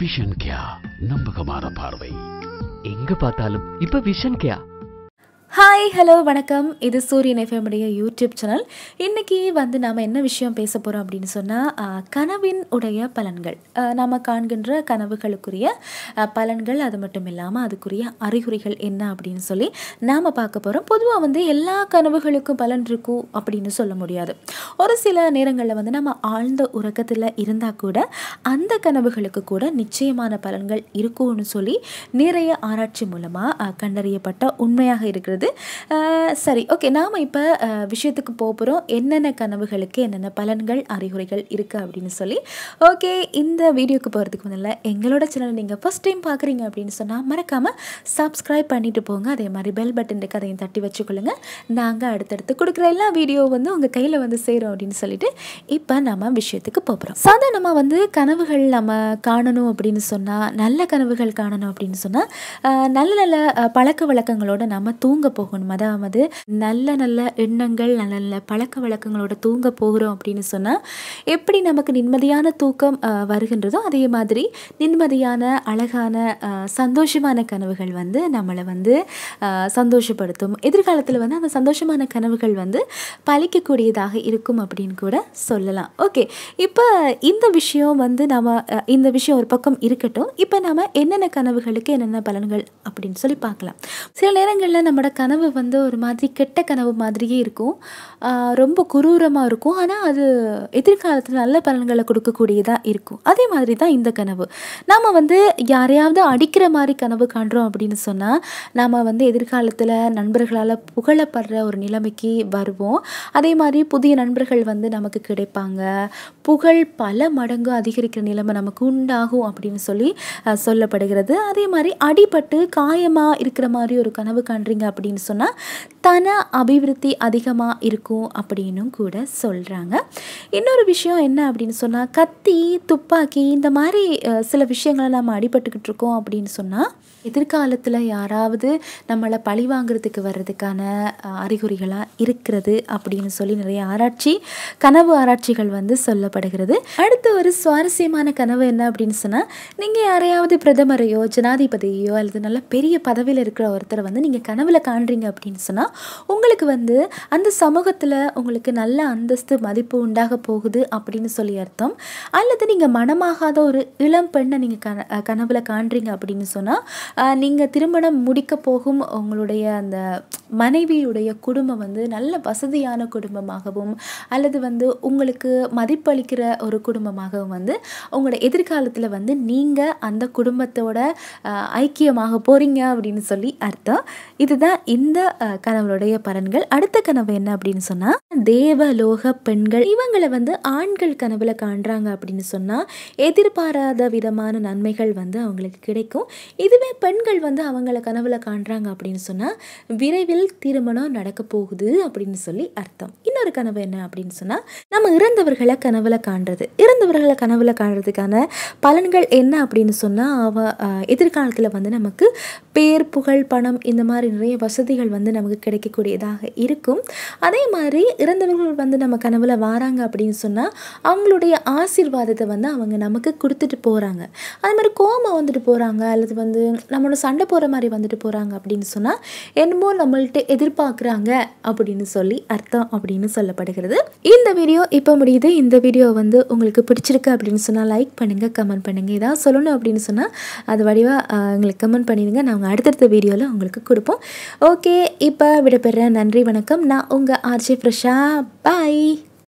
vision கியா நம்பகமான பார்வை எங்க பார்த்தாலும் இப்ப விஷன் கியா ஹாய் ஹலோ வணக்கம் இது சூரியன் எஃப்எம்முடைய யூடியூப் சேனல் இன்றைக்கி வந்து நாம் என்ன விஷயம் பேச போகிறோம் அப்படின்னு சொன்னால் கனவின் உடைய பலன்கள் நாம் காண்கின்ற கனவுகளுக்குரிய பலன்கள் அது மட்டும் இல்லாமல் அதுக்குரிய அறிகுறிகள் என்ன அப்படின்னு சொல்லி நாம் பார்க்க போகிறோம் பொதுவாக வந்து எல்லா கனவுகளுக்கும் பலன் இருக்கும் அப்படின்னு சொல்ல முடியாது ஒரு சில நேரங்களில் வந்து நம்ம ஆழ்ந்த உறக்கத்தில் இருந்தால் கூட அந்த கனவுகளுக்கு கூட நிச்சயமான பலன்கள் இருக்கும்னு சொல்லி நிறைய ஆராய்ச்சி மூலமாக கண்டறியப்பட்ட உண்மையாக இருக்கிறது வருது சரி ஓகே நாம் இப்போ விஷயத்துக்கு போக போகிறோம் என்னென்ன கனவுகளுக்கு என்னென்ன பலன்கள் அறிகுறிகள் இருக்குது அப்படின்னு சொல்லி ஓகே இந்த வீடியோக்கு போகிறதுக்கு முதல்ல எங்களோட சேனலை நீங்கள் ஃபஸ்ட் டைம் பார்க்குறீங்க அப்படின்னு சொன்னால் மறக்காமல் சப்ஸ்கிரைப் பண்ணிட்டு போங்க அதே மாதிரி பெல் பட்டன் இருக்கு அதையும் தட்டி வச்சுக்கொள்ளுங்க நாங்கள் அடுத்தடுத்து கொடுக்குற எல்லா வீடியோ வந்து உங்கள் கையில் வந்து சேரும் அப்படின்னு சொல்லிட்டு இப்போ நம்ம விஷயத்துக்கு போகிறோம் சாதாரணமாக வந்து கனவுகள் நம்ம காணணும் அப்படின்னு சொன்னால் நல்ல கனவுகள் காணணும் அப்படின்னு சொன்னால் நல்ல நல்ல பழக்க வழக்கங்களோட நம்ம தூங்க போகணும் அதாவது நல்ல நல்ல எண்ணங்கள் நல்ல நல்ல பழக்க வழக்கங்களோட தூங்க போகிறோம் அப்படின்னு சொன்னால் எப்படி நமக்கு நிம்மதியான தூக்கம் வருகின்றதோ அதே மாதிரி நிம்மதியான அழகான சந்தோஷமான கனவுகள் வந்து நம்மளை வந்து சந்தோஷப்படுத்தும் எதிர்காலத்தில் வந்து அந்த சந்தோஷமான கனவுகள் வந்து பழிக்கக்கூடியதாக இருக்கும் அப்படின்னு கூட சொல்லலாம் ஓகே இப்போ இந்த விஷயம் வந்து நம்ம இந்த விஷயம் ஒரு பக்கம் இருக்கட்டும் இப்போ நம்ம என்னென்ன கனவுகளுக்கு என்னென்ன பலன்கள் அப்படின்னு சொல்லி பார்க்கலாம் சில நேரங்களில் நம்மளோட கனவு வந்து ஒரு மாதிரி கெட்ட கனவு மாதிரியே இருக்கும் ரொம்ப குரூரமாக இருக்கும் ஆனால் அது எதிர்காலத்தில் நல்ல பலன்களை கொடுக்கக்கூடியதாக இருக்கும் அதே மாதிரி தான் இந்த கனவு நாம் வந்து யாரையாவது அடிக்கிற மாதிரி கனவு காண்றோம் அப்படின்னு சொன்னால் நாம் வந்து எதிர்காலத்தில் நண்பர்களால் புகழப்படுற ஒரு நிலைமைக்கு வருவோம் அதே மாதிரி புதிய நண்பர்கள் வந்து நமக்கு கிடைப்பாங்க புகழ் பல மடங்கு அதிகரிக்கிற நிலைமை நமக்கு உண்டாகும் அப்படின்னு சொல்லி சொல்லப்படுகிறது அதே மாதிரி அடிபட்டு காயமாக இருக்கிற மாதிரி ஒரு கனவு காண்றீங்க அப்படின்னு அப்படின்னு சொன்னால் தன அபிவிருத்தி அதிகமாக இருக்கும் அப்படின்னும் கூட சொல்கிறாங்க இன்னொரு விஷயம் என்ன அப்படின்னு சொன்னால் கத்தி துப்பாக்கி இந்த மாதிரி சில விஷயங்களை நம்ம அடிபட்டுக்கிட்டு இருக்கோம் அப்படின்னு சொன்னால் எதிர்காலத்தில் யாராவது நம்மளை பழி வாங்குறதுக்கு வர்றதுக்கான அறிகுறிகளாக இருக்கிறது அப்படின்னு சொல்லி நிறைய ஆராய்ச்சி கனவு ஆராய்ச்சிகள் வந்து சொல்லப்படுகிறது அடுத்த ஒரு சுவாரஸ்யமான கனவு என்ன அப்படின்னு சொன்னால் நீங்கள் யாரையாவது பிரதமரையோ ஜனாதிபதியோ அல்லது நல்ல பெரிய பதவியில் இருக்கிற ஒருத்தரை வந்து நீங்கள் கனவில் காண வாழ்கிறீங்க அப்படின்னு சொன்னால் உங்களுக்கு வந்து அந்த சமூகத்தில் உங்களுக்கு நல்ல அந்தஸ்து மதிப்பு உண்டாக போகுது அப்படின்னு சொல்லி அர்த்தம் அல்லது நீங்கள் மனமாகாத ஒரு இளம் பெண்ணை நீங்கள் கன கனவில் காண்றீங்க அப்படின்னு சொன்னால் நீங்கள் திருமணம் முடிக்க போகும் உங்களுடைய அந்த மனைவியுடைய குடும்பம் வந்து நல்ல வசதியான குடும்பமாகவும் அல்லது வந்து உங்களுக்கு மதிப்பளிக்கிற ஒரு குடும்பமாகவும் வந்து உங்களோட எதிர்காலத்தில் வந்து நீங்கள் அந்த குடும்பத்தோட ஐக்கியமாக போகிறீங்க அப்படின்னு சொல்லி அர்த்தம் இதுதான் இந்த கனவுடைய பலன்கள் அடுத்த கனவு என்ன அப்படின்னு சொன்னால் தேவலோக பெண்கள் இவங்களை வந்து ஆண்கள் கனவுல காண்றாங்க அப்படின்னு சொன்னால் எதிர்பாராத விதமான நன்மைகள் வந்து அவங்களுக்கு கிடைக்கும் இதுவே பெண்கள் வந்து அவங்கள கனவுல காண்றாங்க அப்படின்னு சொன்னால் விரைவில் திருமணம் நடக்க போகுது அப்படின்னு சொல்லி அர்த்தம் இன்னொரு கனவு என்ன அப்படின்னு சொன்னால் நம்ம இறந்தவர்களை கனவுல காண்றது இறந்தவர்களை கனவுல காண்றதுக்கான பலன்கள் என்ன அப்படின்னு சொன்னால் அவ எதிர்காலத்தில் வந்து நமக்கு பேர் புகழ் பணம் இந்த மாதிரி நிறைய வசதிகள் வந்து நமக்கு கிடைக்கக்கூடியதாக இருக்கும் அதே மாதிரி இறந்தவர்கள் வந்து நம்ம கனவில் வாராங்க அப்படின்னு சொன்னால் அவங்களுடைய ஆசீர்வாதத்தை வந்து அவங்க நமக்கு கொடுத்துட்டு போகிறாங்க அது மாதிரி கோமம் வந்துட்டு போகிறாங்க அல்லது வந்து நம்மளோட சண்டை போகிற மாதிரி வந்துட்டு போகிறாங்க அப்படின்னு சொன்னால் என்னமோ நம்மள்ட்ட எதிர்பார்க்குறாங்க அப்படின்னு சொல்லி அர்த்தம் அப்படின்னு சொல்லப்படுகிறது இந்த வீடியோ இப்போ முடியுது இந்த வீடியோ வந்து உங்களுக்கு பிடிச்சிருக்கு அப்படின்னு சொன்னால் லைக் பண்ணுங்கள் கமெண்ட் பண்ணுங்கள் ஏதாவது சொல்லணும் அப்படின்னு சொன்னால் அது வடிவாக எங்களுக்கு கமெண்ட் பண்ணிடுங்க நாங்கள் அடுத்தடுத்த வீடியோவில் உங்களுக்கு கொடுப்போம் ஓகே இப்போ விடைபெற நன்றி வணக்கம் நான் உங்கள் ஆர்ஜி ஃப்ரெஷ்ஷா பாய்